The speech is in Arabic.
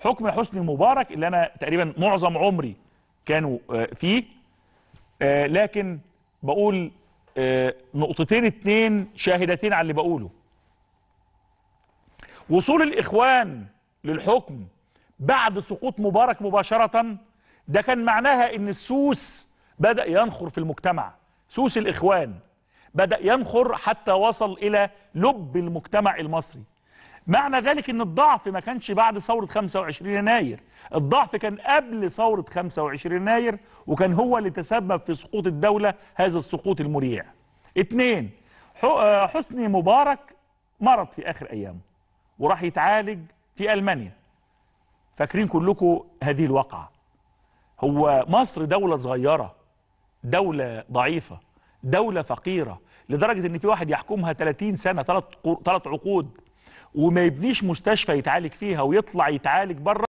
حكم حسني مبارك اللي انا تقريبا معظم عمري كانوا آه، فيه آه، لكن بقول آه، نقطتين اتنين شاهدتين على اللي بقوله وصول الاخوان للحكم بعد سقوط مبارك مباشرة ده كان معناها ان السوس بدأ ينخر في المجتمع سوس الاخوان بدأ ينخر حتى وصل الى لب المجتمع المصري معنى ذلك ان الضعف ما كانش بعد ثورة 25 يناير الضعف كان قبل ثورة 25 يناير وكان هو اللي تسبب في سقوط الدولة هذا السقوط المريع اتنين آه، حسني مبارك مرض في اخر ايامه وراح يتعالج في المانيا فاكرين كلكم هذه الواقعة هو مصر دولة صغيرة دولة ضعيفة دولة فقيرة لدرجة ان في واحد يحكمها 30 سنة ثلاث عقود وما يبنيش مستشفى يتعالج فيها ويطلع يتعالج بره